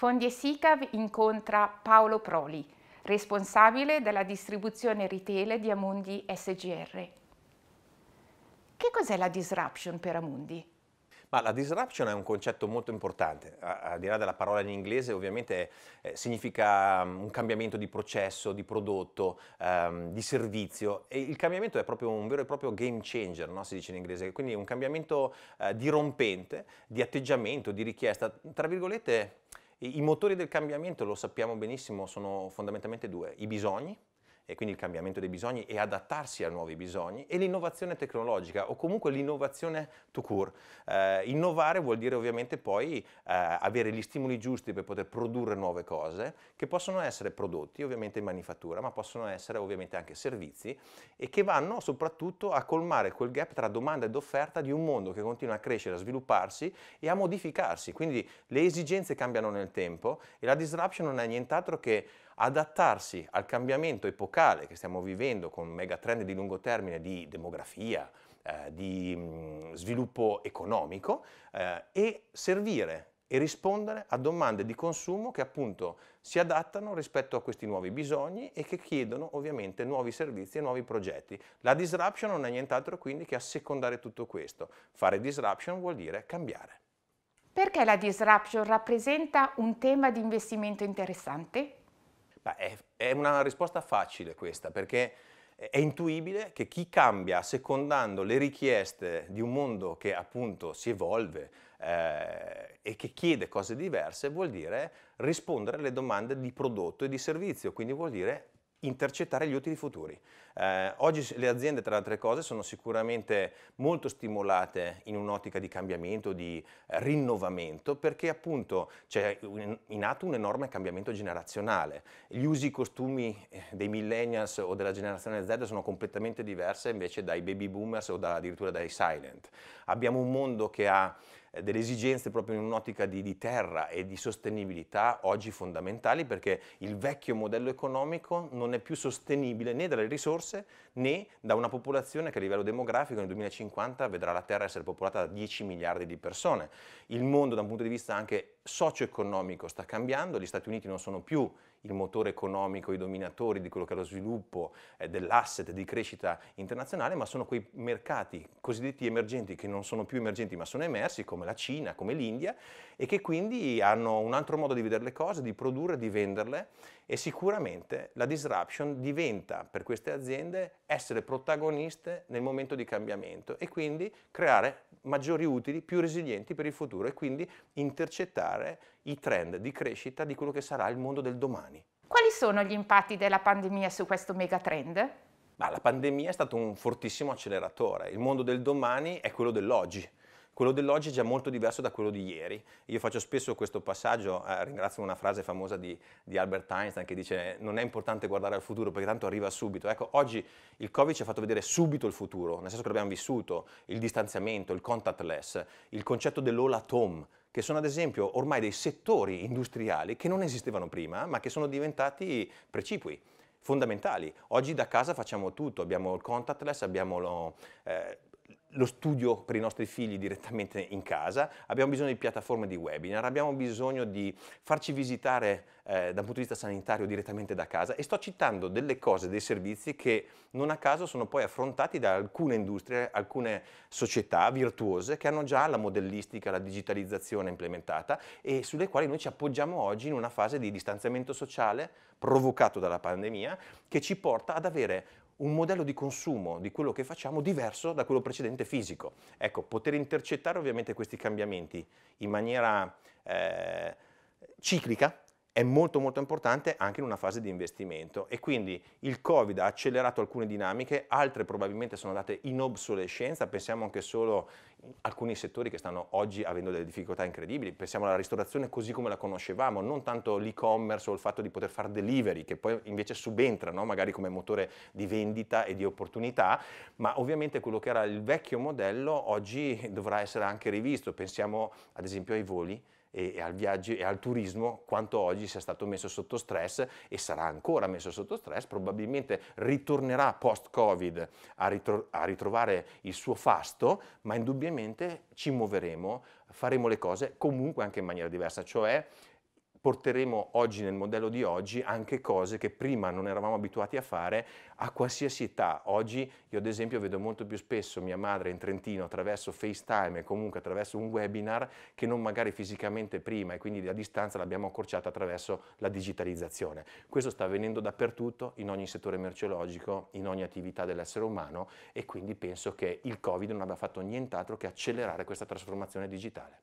Fondi e Sicav incontra Paolo Proli, responsabile della distribuzione retail di Amundi SGR. Che cos'è la disruption per Amundi? Ma la disruption è un concetto molto importante, al di là della parola in inglese ovviamente eh, significa um, un cambiamento di processo, di prodotto, um, di servizio e il cambiamento è proprio un vero e proprio game changer, no? si dice in inglese, quindi un cambiamento uh, dirompente di atteggiamento, di richiesta, tra virgolette i motori del cambiamento, lo sappiamo benissimo, sono fondamentalmente due, i bisogni e quindi il cambiamento dei bisogni e adattarsi a nuovi bisogni e l'innovazione tecnologica o comunque l'innovazione to cure. Eh, innovare vuol dire ovviamente poi eh, avere gli stimoli giusti per poter produrre nuove cose che possono essere prodotti ovviamente in manifattura ma possono essere ovviamente anche servizi e che vanno soprattutto a colmare quel gap tra domanda ed offerta di un mondo che continua a crescere, a svilupparsi e a modificarsi. Quindi le esigenze cambiano nel tempo e la disruption non è nient'altro che adattarsi al cambiamento epocale che stiamo vivendo con megatrend di lungo termine di demografia, eh, di mh, mm, sviluppo economico eh, e servire e rispondere a domande di consumo che appunto si adattano rispetto a questi nuovi bisogni e che chiedono ovviamente nuovi servizi e nuovi progetti. La disruption non è nient'altro quindi che assecondare tutto questo. Fare disruption vuol dire cambiare. Perché la disruption rappresenta un tema di investimento interessante? Beh, è, è una risposta facile questa, perché è intuibile che chi cambia secondando le richieste di un mondo che appunto si evolve eh, e che chiede cose diverse vuol dire rispondere alle domande di prodotto e di servizio, quindi vuol dire intercettare gli utili futuri. Eh, oggi le aziende, tra le altre cose, sono sicuramente molto stimolate in un'ottica di cambiamento, di eh, rinnovamento, perché appunto c'è in, atto un enorme cambiamento generazionale. Gli usi e costumi eh, dei millennials o della generazione Z sono completamente diverse invece dai baby boomers o da, addirittura dai silent. Abbiamo un mondo che ha eh, delle esigenze proprio in un'ottica di, di, terra e di sostenibilità oggi fondamentali perché il vecchio modello economico non è più sostenibile né dalle risorse né da una popolazione che a livello demografico nel 2050 vedrà la terra essere popolata da 10 miliardi di persone. Il mondo da un punto di vista anche socio-economico sta cambiando, gli Stati Uniti non sono più il motore economico, i dominatori di quello che è lo sviluppo eh, dell'asset di crescita internazionale, ma sono quei mercati cosiddetti emergenti che non sono più emergenti ma sono emersi, come la Cina, come l'India, e che quindi hanno un altro modo di vedere le cose, di produrre, di venderle e sicuramente la disruption diventa per queste aziende essere protagoniste nel momento di cambiamento e quindi creare maggiori utili, più resilienti per il futuro e quindi intercettare anticipare i trend di crescita di quello che sarà il mondo del domani. Quali sono gli impatti della pandemia su questo megatrend? Ma la pandemia è stato un fortissimo acceleratore. Il mondo del domani è quello dell'oggi quello dell'oggi è già molto diverso da quello di ieri. Io faccio spesso questo passaggio, eh, ringrazio una frase famosa di, di, Albert Einstein che dice non è importante guardare al futuro perché tanto arriva subito. Ecco, oggi il Covid ci ha fatto vedere subito il futuro, nel senso che l'abbiamo vissuto, il distanziamento, il contactless, il concetto dell'all at home, che sono ad esempio ormai dei settori industriali che non esistevano prima, ma che sono diventati precipui, fondamentali. Oggi da casa facciamo tutto, abbiamo il contactless, abbiamo lo, eh, lo studio per i nostri figli direttamente in casa, abbiamo bisogno di piattaforme di webinar, abbiamo bisogno di farci visitare eh, da punto di vista sanitario direttamente da casa e sto citando delle cose, dei servizi che non a caso sono poi affrontati da alcune industrie, alcune società virtuose che hanno già la modellistica, la digitalizzazione implementata e sulle quali noi ci appoggiamo oggi in una fase di distanziamento sociale provocato dalla pandemia che ci porta ad avere un modello di consumo di quello che facciamo diverso da quello precedente fisico. Ecco, poter intercettare ovviamente questi cambiamenti in maniera eh, ciclica è molto molto importante anche in una fase di investimento e quindi il Covid ha accelerato alcune dinamiche, altre probabilmente sono andate in obsolescenza, pensiamo anche solo a alcuni settori che stanno oggi avendo delle difficoltà incredibili, pensiamo alla ristorazione così come la conoscevamo, non tanto l'e-commerce o il fatto di poter fare delivery che poi invece subentrano magari come motore di vendita e di opportunità, ma ovviamente quello che era il vecchio modello oggi dovrà essere anche rivisto, pensiamo ad esempio ai voli e al viaggio e al turismo quanto oggi sia stato messo sotto stress e sarà ancora messo sotto stress, probabilmente ritornerà post-Covid a, ritro- a ritrovare il suo fasto, ma indubbiamente ci muoveremo, faremo le cose comunque anche in maniera diversa, cioè porteremo oggi nel modello di oggi anche cose che prima non eravamo abituati a fare a qualsiasi età. Oggi io ad esempio vedo molto più spesso mia madre in Trentino attraverso FaceTime e comunque attraverso un webinar che non magari fisicamente prima e quindi la distanza l'abbiamo accorciata attraverso la digitalizzazione. Questo sta avvenendo dappertutto, in ogni settore merceologico, in ogni attività dell'essere umano e quindi penso che il Covid non abbia fatto nient'altro che accelerare questa trasformazione digitale.